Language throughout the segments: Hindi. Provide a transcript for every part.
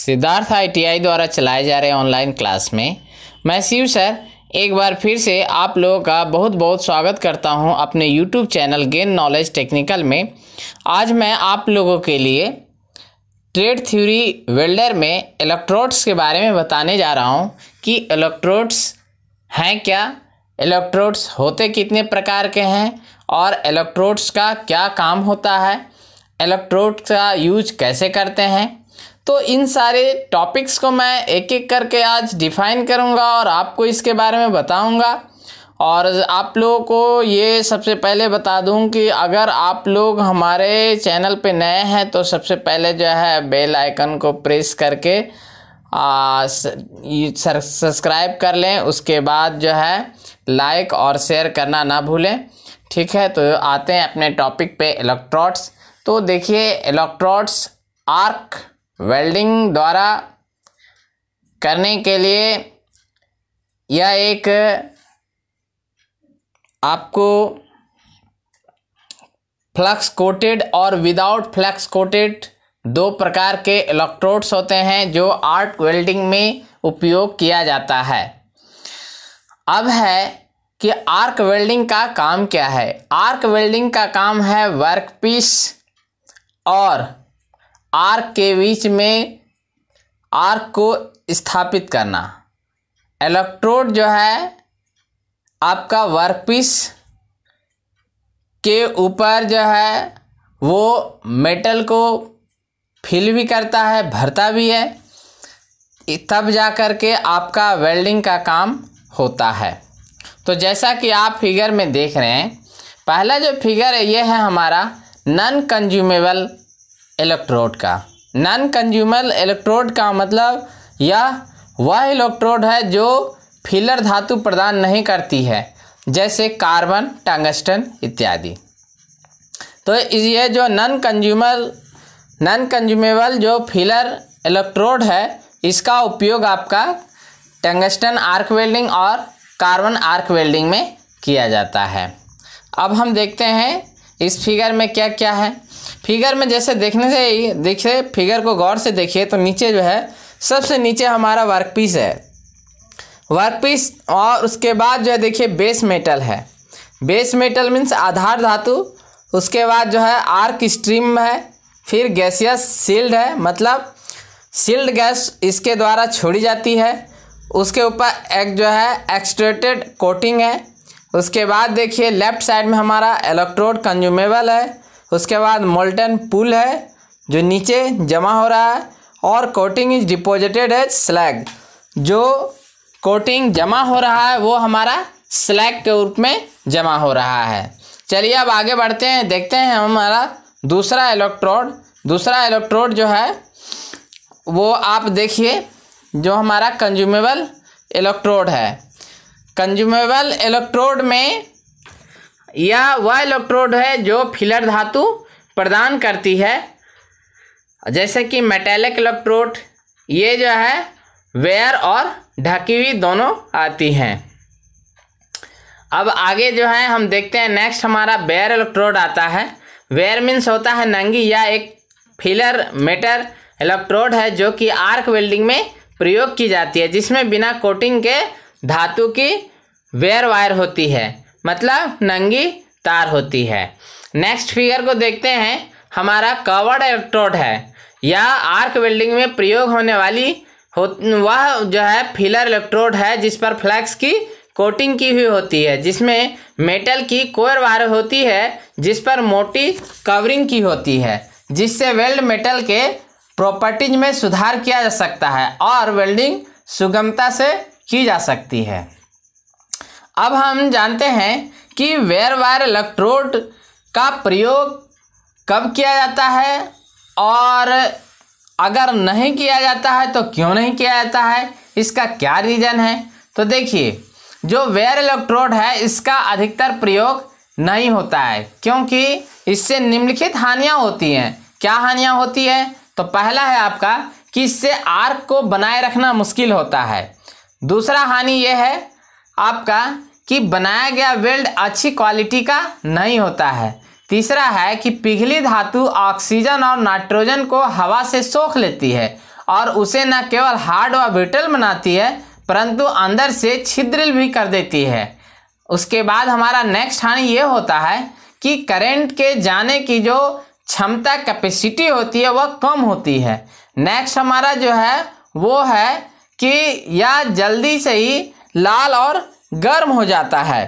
सिद्धार्थ आईटीआई द्वारा चलाए जा रहे ऑनलाइन क्लास में मैं शिव सर एक बार फिर से आप लोगों का बहुत बहुत स्वागत करता हूं अपने YouTube channel gain knowledge technical में आज मैं आप लोगों के लिए ट्रेड थ्योरी वेल्डर में इलेक्ट्रोड्स के बारे में बताने जा रहा हूं कि इलेक्ट्रोड्स हैं क्या इलेक्ट्रोड्स होते कितने प्रकार के हैं और इलेक्ट्रोड्स का क्या काम होता है इलेक्ट्रोड का यूज कैसे करते हैं तो इन सारे टॉपिक्स को मैं एक एक करके आज डिफाइन करूँगा और आपको इसके बारे में बताऊँगा और आप लोगों को ये सबसे पहले बता दूं कि अगर आप लोग हमारे चैनल पे नए हैं तो सबसे पहले जो है बेल आइकन को प्रेस करके सब्सक्राइब कर लें उसके बाद जो है लाइक और शेयर करना ना भूलें ठीक है तो आते हैं अपने टॉपिक पे इलेक्ट्रॉड्स तो देखिए इलेक्ट्रॉड्स आर्क वेल्डिंग द्वारा करने के लिए यह एक आपको फ्लक्स कोटेड और विदाउट फ्लक्स कोटेड दो प्रकार के इलेक्ट्रोड्स होते हैं जो आर्ट वेल्डिंग में उपयोग किया जाता है अब है कि आर्क वेल्डिंग का काम क्या है आर्क वेल्डिंग का काम है वर्कपीस और आर्क के बीच में आर्क को स्थापित करना इलेक्ट्रोड जो है आपका वर्कपीस के ऊपर जो है वो मेटल को फिल भी करता है भरता भी है तब जा कर के आपका वेल्डिंग का काम होता है तो जैसा कि आप फिगर में देख रहे हैं पहला जो फिगर है ये है हमारा नॉन कंज्यूमेबल इलेक्ट्रोड का नॉन कंज्यूमल इलेक्ट्रोड का मतलब यह वह इलेक्ट्रोड है जो फिलर धातु प्रदान नहीं करती है जैसे कार्बन टंगस्टन इत्यादि तो ये जो नॉन कंज्यूमल नॉन कंज्यूमेबल जो फिलर इलेक्ट्रोड है इसका उपयोग आपका टंगस्टन आर्क वेल्डिंग और कार्बन आर्क वेल्डिंग में किया जाता है अब हम देखते हैं इस फिगर में क्या क्या है फिगर में जैसे देखने से ही देखिए फिगर को गौर से देखिए तो नीचे जो है सबसे नीचे हमारा वर्क पीस है वर्क पीस और उसके बाद जो है देखिए बेस मेटल है बेस मेटल मीन्स आधार धातु उसके बाद जो है आर्क स्ट्रीम है फिर गैसियस सील्ड है मतलब सील्ड गैस इसके द्वारा छोड़ी जाती है उसके ऊपर एक जो है एक्सट्रेटेड कोटिंग है उसके बाद देखिए लेफ्ट साइड में हमारा इलेक्ट्रोड कंज्यूमेबल है उसके बाद मोल्टन पुल है जो नीचे जमा हो रहा है और coating is deposited as slag जो कोटिंग जमा हो रहा है वो हमारा स्लैग के रूप में जमा हो रहा है चलिए अब आगे बढ़ते हैं देखते हैं हमारा दूसरा इलेक्ट्रोड दूसरा इलेक्ट्रोड जो है वो आप देखिए जो हमारा कंज्यूमेबल इलेक्ट्रोड है कंज्यूमेबल इलेक्ट्रोड में या वह इलेक्ट्रोड है जो फिलर धातु प्रदान करती है जैसे कि मेटेलिक इलेक्ट्रोड ये जो है वेयर और ढकी हुई दोनों आती हैं अब आगे जो है हम देखते हैं नेक्स्ट हमारा वेयर इलेक्ट्रोड आता है वेयर मीन्स होता है नंगी या एक फिलर मेटर इलेक्ट्रोड है जो कि आर्क वेल्डिंग में प्रयोग की जाती है जिसमें बिना कोटिंग के धातु की वेयर वायर होती है मतलब नंगी तार होती है नेक्स्ट फिगर को देखते हैं हमारा कवर्ड इलेक्ट्रोड है यह आर्क वेल्डिंग में प्रयोग होने वाली हो वह जो है फिलर इलेक्ट्रोड है जिस पर फ्लैक्स की कोटिंग की हुई होती है जिसमें मेटल की कोयर वायर होती है जिस पर मोटी कवरिंग की होती है जिससे वेल्ड मेटल के प्रॉपर्टीज में सुधार किया जा सकता है और वेल्डिंग सुगमता से की जा सकती है अब हम जानते हैं कि वेयर वायर इलेक्ट्रोड का प्रयोग कब किया जाता है और अगर नहीं किया जाता है तो क्यों नहीं किया जाता है इसका क्या रीज़न है तो देखिए जो वेयर इलेक्ट्रोड है इसका अधिकतर प्रयोग नहीं होता है क्योंकि इससे निम्नलिखित हानियाँ होती हैं क्या हानियाँ होती है तो पहला है आपका कि इससे आर्क को बनाए रखना मुश्किल होता है दूसरा हानि यह है आपका कि बनाया गया वेल्ड अच्छी क्वालिटी का नहीं होता है तीसरा है कि पिघली धातु ऑक्सीजन और नाइट्रोजन को हवा से सोख लेती है और उसे न केवल हार्ड व ब्रिटल बनाती है परंतु अंदर से छिद्रिल भी कर देती है उसके बाद हमारा नेक्स्ट हानि ये होता है कि करंट के जाने की जो क्षमता कैपेसिटी होती है वह कम होती है नेक्स्ट हमारा जो है वो है कि यह जल्दी से ही लाल और गर्म हो जाता है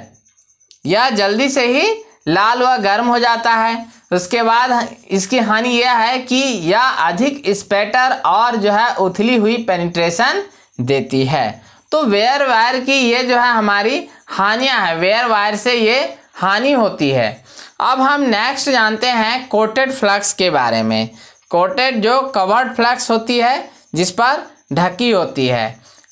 यह जल्दी से ही लाल व गर्म हो जाता है उसके बाद इसकी हानि यह है कि यह अधिक स्पेटर और जो है उथली हुई पेनिट्रेशन देती है तो वेयर वायर की ये जो है हमारी हानियां है वेयर वायर से ये हानि होती है अब हम नेक्स्ट जानते हैं कोटेड फ्लक्स के बारे में कोटेड जो कवर्ड फ्लक्स होती है जिस पर ढकी होती है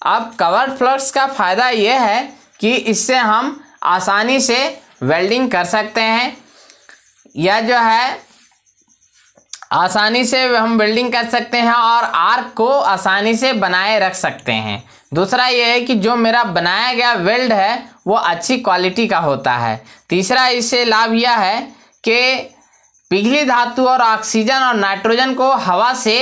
अब कवर फ्लक्स का फ़ायदा यह है कि इससे हम आसानी से वेल्डिंग कर सकते हैं यह जो है आसानी से हम वेल्डिंग कर सकते हैं और आर्क को आसानी से बनाए रख सकते हैं दूसरा यह है कि जो मेरा बनाया गया वेल्ड है वो अच्छी क्वालिटी का होता है तीसरा इससे लाभ यह है कि पिघली धातु और ऑक्सीजन और नाइट्रोजन को हवा से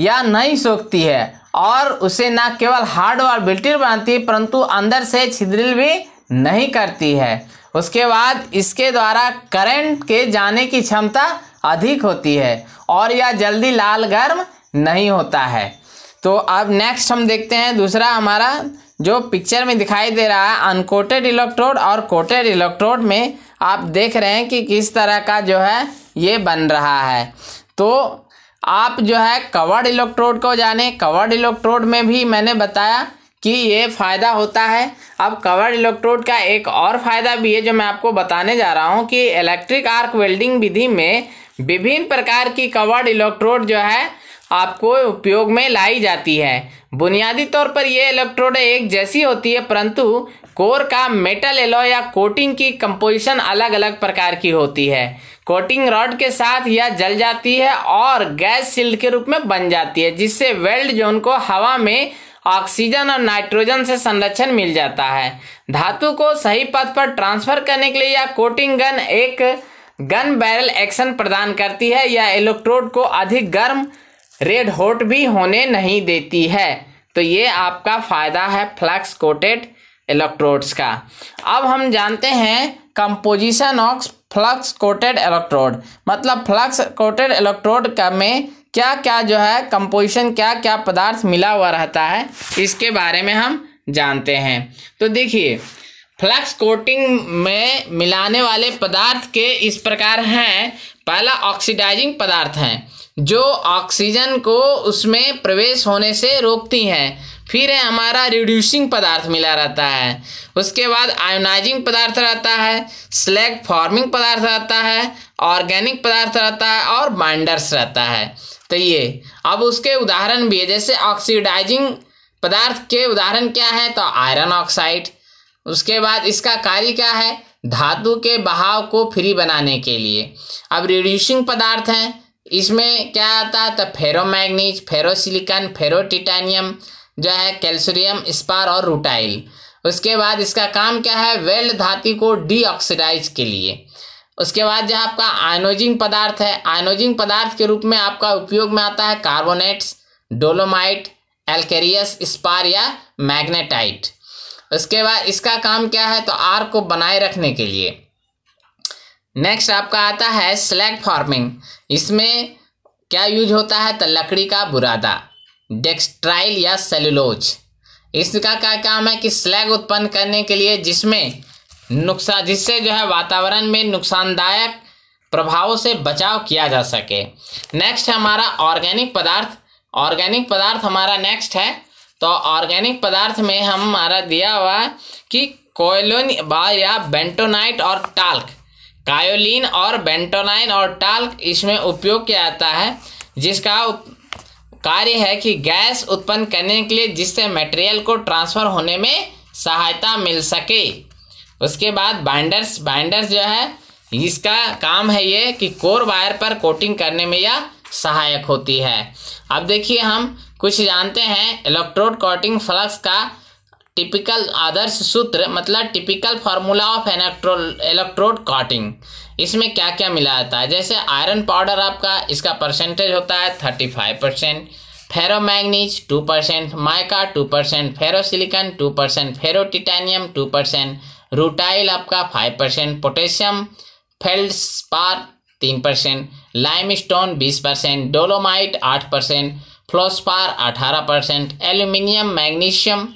या नहीं सोखती है और उसे ना केवल हार्ड और बिल्टिर बनाती है परंतु अंदर से छिद्रिल भी नहीं करती है उसके बाद इसके द्वारा करंट के जाने की क्षमता अधिक होती है और यह जल्दी लाल गर्म नहीं होता है तो अब नेक्स्ट हम देखते हैं दूसरा हमारा जो पिक्चर में दिखाई दे रहा है अनकोटेड इलेक्ट्रोड और कोटेड इलेक्ट्रोड में आप देख रहे हैं कि किस तरह का जो है ये बन रहा है तो आप जो है कवर्ड इलेक्ट्रोड को जाने कवर्ड इलेक्ट्रोड में भी मैंने बताया कि ये फ़ायदा होता है अब कवर्ड इलेक्ट्रोड का एक और फ़ायदा भी है जो मैं आपको बताने जा रहा हूँ कि इलेक्ट्रिक आर्क वेल्डिंग विधि में विभिन्न प्रकार की कवर्ड इलेक्ट्रोड जो है आपको उपयोग में लाई जाती है बुनियादी तौर पर ये इलेक्ट्रोड एक जैसी होती है परंतु कोर का मेटल एलो या कोटिंग की कंपोजिशन अलग अलग प्रकार की होती है कोटिंग रॉड के साथ यह जल जाती है और गैस सील्ड के रूप में बन जाती है जिससे वेल्ड जोन को हवा में ऑक्सीजन और नाइट्रोजन से संरक्षण मिल जाता है धातु को सही पथ पर ट्रांसफर करने के लिए यह कोटिंग गन एक गन बैरल एक्शन प्रदान करती है यह इलेक्ट्रोड को अधिक गर्म रेड हॉट भी होने नहीं देती है तो ये आपका फायदा है फ्लक्स कोटेड इलेक्ट्रोड्स का अब हम जानते हैं composition of flux coated electrode मतलब फ्लक्स कोटेड इलेक्ट्रोड का में क्या क्या जो है कंपोजिशन क्या क्या पदार्थ मिला हुआ रहता है इसके बारे में हम जानते हैं तो देखिए फ्लक्स कोटिंग में मिलाने वाले पदार्थ के इस प्रकार हैं पहला ऑक्सीडाइजिंग पदार्थ हैं जो ऑक्सीजन को उसमें प्रवेश होने से रोकती हैं फिर है हमारा रिड्यूसिंग पदार्थ मिला रहता है उसके बाद आयोनाइजिंग पदार्थ रहता है स्लैग फॉर्मिंग पदार्थ रहता है ऑर्गेनिक पदार्थ रहता है और बाइंडर्स रहता है तो ये अब उसके उदाहरण भी है जैसे ऑक्सीडाइजिंग पदार्थ के उदाहरण क्या है तो आयरन ऑक्साइड उसके बाद इसका कार्य क्या है धातु के बहाव को फ्री बनाने के लिए अब रिड्यूसिंग पदार्थ हैं इसमें क्या आता है तो फेरोमैग्नीज फेरोसिलिकन फेरोटिटानियम जो है कैल्शियम स्पार और रूटाइल उसके बाद इसका काम क्या है वेल्ड धातु को डीऑक्सीडाइज के लिए उसके बाद जो आपका आयनोजिंग पदार्थ है आयनोजिंग पदार्थ के रूप में आपका उपयोग में आता है कार्बोनेट्स डोलोमाइट एल्केरियस स्पार या मैग्नेटाइट उसके बाद इसका काम क्या है तो आर को बनाए रखने के लिए नेक्स्ट आपका आता है स्लैग फार्मिंग इसमें क्या यूज होता है तो लकड़ी का बुरादा डेक्सट्राइल या सेलुलोज इसका क्या काम है कि स्लैग उत्पन्न करने के लिए जिसमें नुकसान जिससे जो है वातावरण में नुकसानदायक प्रभावों से बचाव किया जा सके नेक्स्ट हमारा ऑर्गेनिक पदार्थ ऑर्गेनिक पदार्थ हमारा नेक्स्ट है तो ऑर्गेनिक पदार्थ में हम हमारा दिया हुआ कि कोयलोन या बेंटोनाइट और टाल्क कायोलिन और बेंटोनाइन और टाल्क इसमें उपयोग किया जाता है जिसका कार्य है कि गैस उत्पन्न करने के लिए जिससे मटेरियल को ट्रांसफ़र होने में सहायता मिल सके उसके बाद बाइंडर्स बाइंडर्स जो है इसका काम है ये कि कोर वायर पर कोटिंग करने में यह सहायक होती है अब देखिए हम कुछ जानते हैं इलेक्ट्रोड कोटिंग फ्लक्स का टिपिकल आदर्श सूत्र मतलब टिपिकल फार्मूला ऑफ एनेक्ट्रो इलेक्ट्रोड कॉटिंग इसमें क्या क्या मिला जाता है जैसे आयरन पाउडर आपका इसका परसेंटेज होता है thirty five percent ferromanganese two percent mica two percent ferrosilicon two percent titanium two percent rutile आपका five percent potassium feldspar तीन परसेंट लाइम स्टोन बीस परसेंट डोलोमाइट आठ परसेंट फ्लोस्पार अठारह परसेंट एल्यूमिनियम मैग्नीशियम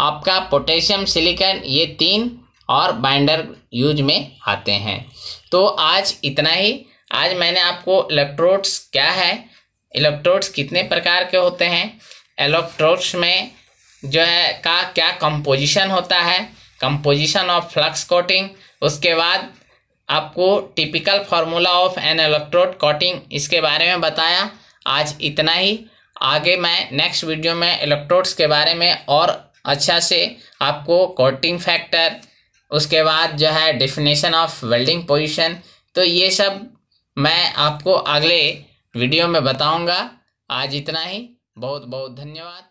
आपका पोटेशियम सिलिकॉन ये तीन और बाइंडर यूज में आते हैं तो आज इतना ही आज मैंने आपको इलेक्ट्रोड्स क्या है इलेक्ट्रोड्स कितने प्रकार के होते हैं इलेक्ट्रोड्स में जो है का क्या कंपोजिशन होता है कंपोजिशन ऑफ फ्लक्स कोटिंग उसके बाद आपको typical formula of an electrode coating इसके बारे में बताया आज इतना ही आगे मैं नेक्स्ट वीडियो में इलेक्ट्रोड्स के बारे में और अच्छा से आपको कोटिंग फैक्टर उसके बाद जो है डिफिनेशन ऑफ वेल्डिंग पोजीशन तो ये सब मैं आपको अगले वीडियो में बताऊंगा आज इतना ही बहुत बहुत धन्यवाद